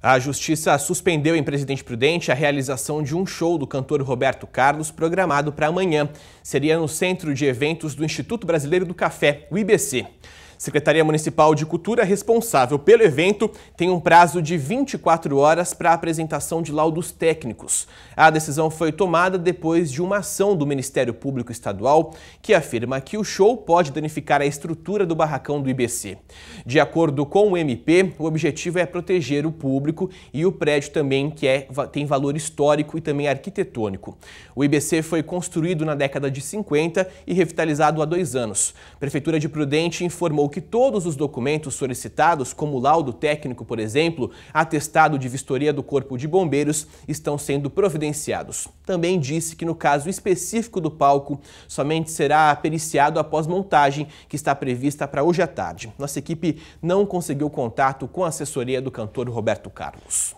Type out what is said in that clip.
A justiça suspendeu em Presidente Prudente a realização de um show do cantor Roberto Carlos programado para amanhã. Seria no Centro de Eventos do Instituto Brasileiro do Café, o IBC. Secretaria Municipal de Cultura, responsável pelo evento, tem um prazo de 24 horas para a apresentação de laudos técnicos. A decisão foi tomada depois de uma ação do Ministério Público Estadual que afirma que o show pode danificar a estrutura do barracão do IBC. De acordo com o MP, o objetivo é proteger o público e o prédio também que é, tem valor histórico e também arquitetônico. O IBC foi construído na década de 50 e revitalizado há dois anos. Prefeitura de Prudente informou que todos os documentos solicitados, como laudo técnico, por exemplo, atestado de vistoria do Corpo de Bombeiros, estão sendo providenciados. Também disse que no caso específico do palco, somente será periciado após montagem, que está prevista para hoje à tarde. Nossa equipe não conseguiu contato com a assessoria do cantor Roberto Carlos.